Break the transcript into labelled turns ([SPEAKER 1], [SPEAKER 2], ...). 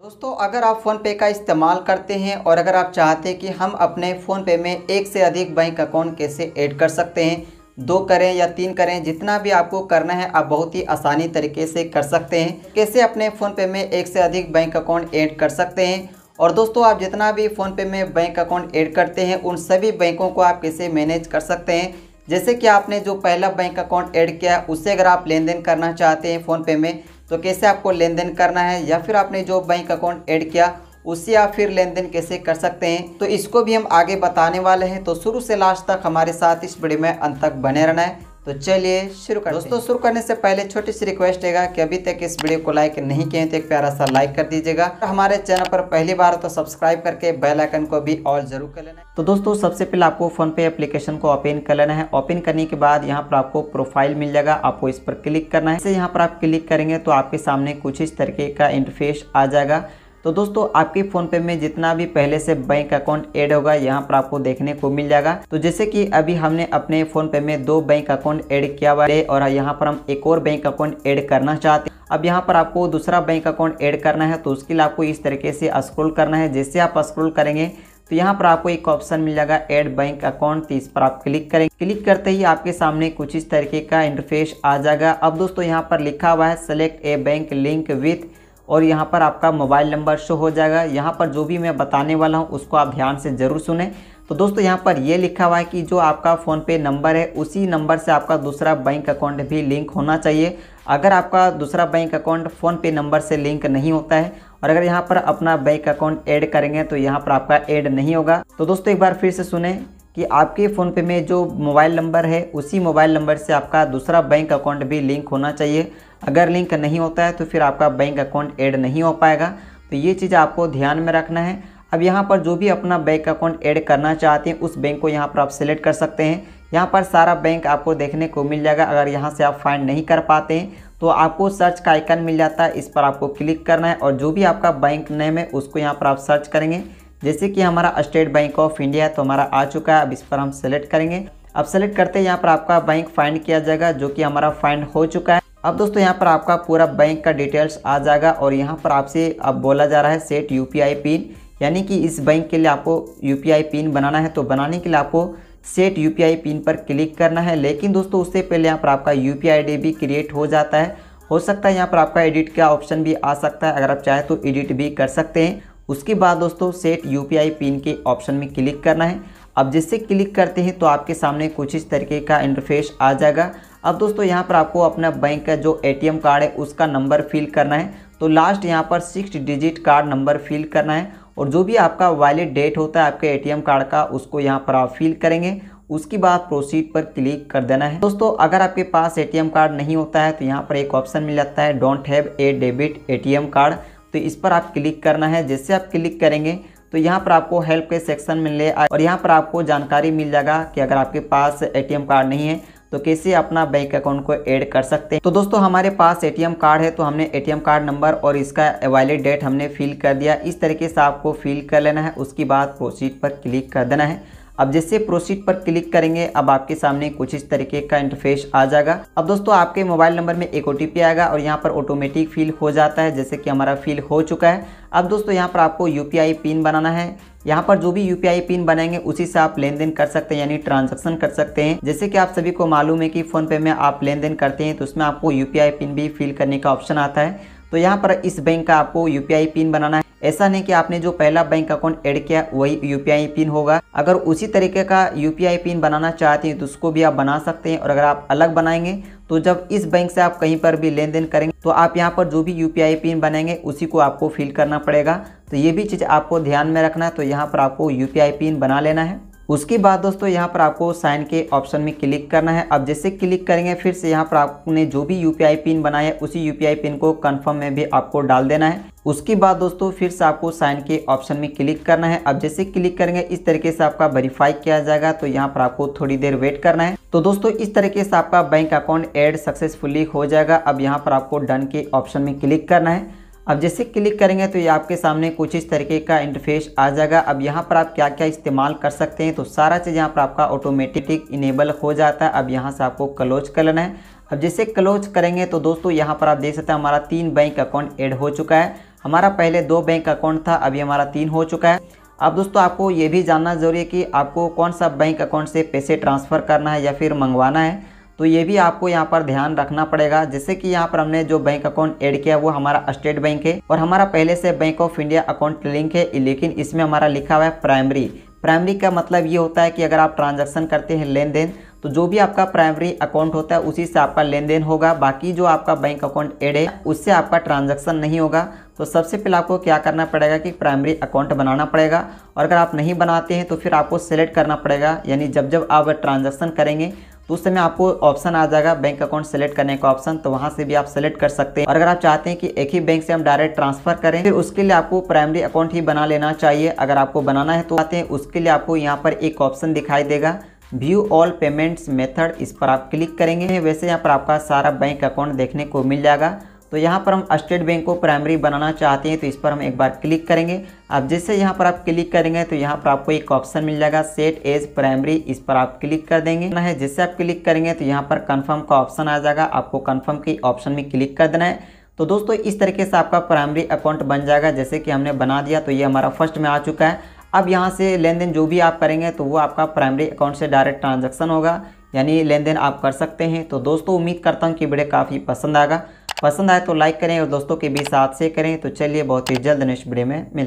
[SPEAKER 1] दोस्तों अगर आप फ़ोन पे का इस्तेमाल करते हैं और अगर आप चाहते हैं कि हम अपने फ़ोन पे में एक से अधिक बैंक अकाउंट कैसे ऐड कर सकते हैं दो करें या तीन करें जितना भी आपको करना है आप बहुत ही आसानी तरीके से कर सकते हैं कैसे अपने फ़ोन पे में एक से अधिक बैंक अकाउंट ऐड कर सकते हैं और दोस्तों आप जितना भी फ़ोन पे में बैंक अकाउंट ऐड करते हैं उन सभी बैंकों को आप कैसे मैनेज कर सकते हैं जैसे कि आपने जो पहला बैंक अकाउंट ऐड किया उससे अगर आप लेन देन करना चाहते हैं फ़ोनपे में तो कैसे आपको लेन देन करना है या फिर आपने जो बैंक अकाउंट ऐड किया उससे आप फिर लेन देन कैसे कर सकते हैं तो इसको भी हम आगे बताने वाले हैं तो शुरू से लास्ट तक हमारे साथ इस वीडियो में अंत तक बने रहना है तो चलिए शुरू कर दोस्तों शुरू करने से पहले छोटी सी रिक्वेस्ट है कि अभी तक इस वीडियो को लाइक नहीं किए तो एक प्यारा सा लाइक कर दीजिएगा हमारे चैनल पर पहली बार तो सब्सक्राइब करके बेल आइकन को भी ऑल जरूर कर लेना तो दोस्तों सबसे पहले आपको फोन पे एप्लीकेशन को ओपन कर लेना है ओपन करने के बाद यहाँ पर आपको प्रोफाइल मिल जाएगा आपको इस पर क्लिक करना है यहाँ पर आप क्लिक करेंगे तो आपके सामने कुछ इस तरीके का इंटरफेस आ जाएगा तो दोस्तों आपके फ़ोन पे में जितना भी पहले से बैंक अकाउंट ऐड होगा यहाँ पर आपको देखने को मिल जाएगा तो जैसे कि अभी हमने अपने फ़ोन पे में दो बैंक अकाउंट ऐड किया हुआ है और यहाँ पर हम एक और बैंक अकाउंट ऐड करना चाहते हैं अब यहाँ पर आपको दूसरा बैंक अकाउंट ऐड करना है तो उसके लिए आपको इस तरीके से स्क्रोल करना है जैसे आप स्क्रोल करेंगे तो यहाँ पर आपको एक ऑप्शन मिल जाएगा ऐड बैंक अकाउंट तो इस पर आप क्लिक करें क्लिक करते ही आपके सामने कुछ इस तरीके का इंटरफेस आ जाएगा अब दोस्तों यहाँ पर लिखा हुआ है select a bank link with और यहाँ पर आपका मोबाइल नंबर शो हो जाएगा यहाँ पर जो भी मैं बताने वाला हूँ उसको आप ध्यान से ज़रूर सुने तो दोस्तों यहाँ पर ये लिखा हुआ है कि जो आपका फ़ोनपे नंबर है उसी नंबर से आपका दूसरा बैंक अकाउंट भी लिंक होना चाहिए अगर आपका दूसरा बैंक अकाउंट फ़ोनपे नंबर से लिंक नहीं होता है और अगर यहाँ पर अपना बैंक अकाउंट ऐड करेंगे तो यहाँ पर आपका ऐड नहीं होगा तो दोस्तों एक बार फिर से सुने कि आपके फ़ोन पे में जो मोबाइल नंबर है उसी मोबाइल नंबर से आपका दूसरा बैंक अकाउंट भी लिंक होना चाहिए अगर लिंक नहीं होता है तो फिर आपका बैंक अकाउंट ऐड नहीं हो पाएगा तो ये चीज़ आपको ध्यान में रखना है अब यहाँ पर जो भी अपना बैंक अकाउंट ऐड करना चाहते हैं उस बैंक को यहाँ पर आप सेलेक्ट कर सकते हैं यहाँ पर सारा बैंक आपको देखने को मिल जाएगा अगर यहाँ से आप फाइंड नहीं कर पाते हैं तो आपको सर्च का आइकन मिल जाता है इस पर आपको क्लिक करना है और जो भी आपका बैंक नेम है उसको यहाँ पर आप सर्च करेंगे जैसे कि हमारा स्टेट बैंक ऑफ इंडिया तो हमारा आ चुका है अब इस पर हम सेलेक्ट करेंगे अब सेलेक्ट करते हैं यहाँ पर आपका बैंक फाइंड किया जाएगा जो कि हमारा फाइंड हो चुका है अब दोस्तों यहाँ पर आपका पूरा बैंक का डिटेल्स आ जाएगा और यहाँ पर आपसे अब बोला जा रहा है सेट यू पिन यानी कि इस बैंक के लिए आपको यू पिन बनाना है तो बनाने के लिए आपको सेट यू पिन पर क्लिक करना है लेकिन दोस्तों उससे पहले यहाँ पर आपका यू पी भी क्रिएट हो जाता है हो सकता है यहाँ पर आपका एडिट का ऑप्शन भी आ सकता है अगर आप चाहें तो एडिट भी कर सकते हैं उसके बाद दोस्तों सेट यू पिन के ऑप्शन में क्लिक करना है अब जिससे क्लिक करते हैं तो आपके सामने कुछ इस तरीके का इंटरफेस आ जाएगा अब दोस्तों यहाँ पर आपको अपना बैंक का जो एटीएम कार्ड है उसका नंबर फिल करना है तो लास्ट यहाँ पर six digit card number fill करना है और जो भी आपका वैलिड डेट होता है आपके एटीएम कार्ड का उसको यहाँ पर आप फिल करेंगे उसके बाद प्रोसीड पर क्लिक कर देना है दोस्तों अगर आपके पास एटीएम कार्ड नहीं होता है तो यहाँ पर एक ऑप्शन मिल जाता है don't have a debit ATM card तो इस पर आप क्लिक करना है जैसे आप क्लिक करेंगे तो यहाँ पर आपको हेल्प के सेक्शन में ले और यहाँ पर आपको जानकारी मिल जाएगा कि अगर आपके पास एटीएम कार्ड नहीं है तो कैसे अपना बैंक अकाउंट को ऐड कर सकते हैं तो दोस्तों हमारे पास एटीएम कार्ड है तो हमने एटीएम कार्ड नंबर और इसका वैलिड डेट हमने फिल कर दिया इस तरीके से आपको फिल कर लेना है उसके बाद प्रोसीड पर क्लिक कर देना है अब जैसे प्रोसीड पर क्लिक करेंगे अब आपके सामने कुछ इस तरीके का इंटरफेस आ जाएगा अब दोस्तों आपके मोबाइल नंबर में एक ओ आएगा और यहाँ पर ऑटोमेटिक फिल हो जाता है जैसे कि हमारा फिल हो चुका है अब दोस्तों यहाँ पर आपको यू पिन बनाना है यहाँ पर जो भी यू पिन बनाएंगे उसी से आप लेन देन कर सकते हैं यानी ट्रांजेक्शन कर सकते हैं जैसे कि आप सभी को मालूम है कि फोन पे में आप लेन देन करते हैं तो उसमें आपको यू पिन भी फिल करने का ऑप्शन आता है तो यहाँ पर इस बैंक का आपको यू पिन बनाना है ऐसा नहीं कि आपने जो पहला बैंक अकाउंट ऐड किया वही यूपीआई पिन होगा अगर उसी तरीके का यूपीआई पिन बनाना चाहते हैं तो उसको भी आप बना सकते हैं और अगर आप अलग बनाएंगे तो जब इस बैंक से आप कहीं पर भी लेन देन करेंगे तो आप यहाँ पर जो भी यू पिन बनाएंगे उसी को आपको फिल करना पड़ेगा तो ये भी चीज़ आपको ध्यान में रखना है तो यहाँ पर आपको यू पिन बना लेना है उसके बाद दोस्तों यहाँ पर आपको साइन के ऑप्शन में क्लिक करना है अब जैसे क्लिक करेंगे फिर से यहाँ पर आपने जो भी यू पिन बनाया है उसी यू पिन को कन्फर्म में भी आपको डाल देना है उसके बाद दोस्तों फिर से आपको साइन के ऑप्शन में क्लिक करना है अब जैसे क्लिक करेंगे इस तरीके से आपका वेरीफाई किया जाएगा तो यहाँ पर आपको थोड़ी देर वेट करना है तो दोस्तों इस तरीके से आपका बैंक अकाउंट एड सक्सेसफुली हो जाएगा अब यहाँ पर आपको डन के ऑप्शन में क्लिक करना है अब जैसे क्लिक करेंगे तो ये आपके सामने कुछ इस तरीके का इंटरफेस आ जाएगा अब यहाँ पर आप क्या क्या इस्तेमाल कर सकते हैं तो सारा चीज़ यहाँ पर आपका ऑटोमेटिक इनेबल हो जाता है अब यहाँ से आपको क्लोज कर लेना है अब जैसे क्लोज करेंगे तो दोस्तों यहाँ पर आप देख सकते हैं हमारा तीन बैंक अकाउंट एड हो चुका है हमारा पहले दो बैंक अकाउंट था अभी हमारा तीन हो चुका है अब दोस्तों आपको ये भी जानना जरूरी है कि आपको कौन सा बैंक अकाउंट से पैसे ट्रांसफ़र करना है या फिर मंगवाना है तो ये भी आपको यहाँ पर ध्यान रखना पड़ेगा जैसे कि यहाँ पर हमने जो बैंक अकाउंट ऐड किया वो हमारा स्टेट बैंक है और हमारा पहले से Bank of India account link है लेकिन इसमें हमारा लिखा हुआ है प्राइमरी प्राइमरी का मतलब ये होता है कि अगर आप ट्रांजेक्शन करते हैं लेन देन तो जो भी आपका प्राइमरी अकाउंट होता है उसी से आपका लेन देन होगा बाकी जो आपका बैंक अकाउंट एड है उससे आपका ट्रांजेक्शन नहीं होगा तो सबसे पहले आपको क्या करना पड़ेगा कि प्राइमरी अकाउंट बनाना पड़ेगा और अगर आप नहीं बनाते हैं तो फिर आपको सेलेक्ट करना पड़ेगा यानी जब जब आप ट्रांजेक्शन करेंगे तो उस समय आपको ऑप्शन आ जाएगा बैंक अकाउंट सेलेक्ट करने का ऑप्शन तो वहाँ से भी आप सेलेक्ट कर सकते हैं और अगर आप चाहते हैं कि एक ही बैंक से हम डायरेक्ट ट्रांसफर करें फिर उसके लिए आपको प्राइमरी अकाउंट ही बना लेना चाहिए अगर आपको बनाना है तो आते हैं उसके लिए आपको यहाँ पर एक ऑप्शन दिखाई देगा व्यू ऑल पेमेंट्स मेथड इस पर आप क्लिक करेंगे वैसे यहाँ पर आपका सारा बैंक अकाउंट देखने को मिल जाएगा तो यहाँ पर हम स्टेट बैंक को प्राइमरी बनाना चाहते हैं तो इस पर हम एक बार क्लिक करेंगे अब जैसे यहाँ पर आप क्लिक करेंगे तो यहाँ पर आपको एक ऑप्शन मिल जाएगा सेट एज प्राइमरी इस पर आप क्लिक कर देंगे ना है जैसे आप क्लिक करेंगे तो यहाँ पर कन्फर्म का ऑप्शन आ जाएगा आपको कन्फर्म के ऑप्शन में क्लिक कर देना है तो दोस्तों इस तरीके से आपका प्राइमरी अकाउंट बन जाएगा जैसे कि हमने बना दिया तो ये हमारा फर्स्ट में आ चुका है अब यहाँ से लेन देन जो भी आप करेंगे तो वो आपका प्राइमरी अकाउंट से डायरेक्ट ट्रांजेक्शन होगा यानी लेन देन आप कर सकते हैं तो दोस्तों उम्मीद करता हूँ कि बड़े काफ़ी पसंद आएगा पसंद आए तो लाइक करें और दोस्तों के बीच साथ से करें तो चलिए बहुत ही जल्द नेक्स्ट वीडियो में मिल